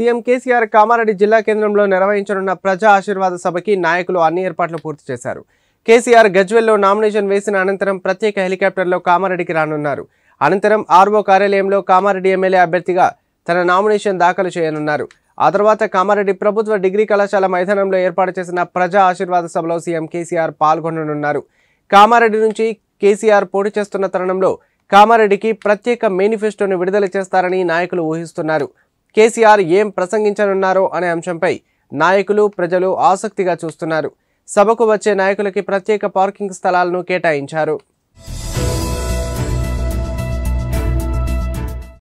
CM KCR Kamareddy జిల్లా కేంద్రంలో నిర్వహించనున్న ప్రజా ఆశీర్వాద సభకి నాయకులు అన్ని ఏర్పాట్లు పూర్తి చేశారు కేసీఆర్ గజ్వెల్లో నామినేషన్ వేసిన అనంతరం ప్రత్యేక హెలికాప్టర్లో కామారెడ్డికి రానున్నారు అనంతరం ఆర్ఓ కార్యాలయంలో కామారెడ్డి ఎమ్మెల్యే అభ్యర్థిగా తన నామినేషన్ దాఖలు చేయనున్నారు ఆ తర్వాత కామారెడ్డి ప్రభుత్వ డిగ్రీ కళాశాల మైదానంలో ఏర్పాటు చేసిన ప్రజా ఆశీర్వాద సభలో సీఎం కేసీఆర్ పాల్గొననున్నారు కామారెడ్డి నుంచి కేసీఆర్ పోటీ చేస్తున్న తరుణంలో కామారెడ్డికి ప్రత్యేక మేనిఫెస్టోను విడుదల చేస్తారని నాయకులు ఊహిస్తున్నారు కేసీఆర్ ఏం ప్రసంగించనున్నారో అనే అంశంపై నాయకులు ప్రజలు ఆసక్తిగా చూస్తున్నారు సభకు వచ్చే నాయకులకి ప్రత్యేక పార్కింగ్ స్థలాలను కేటాయించారు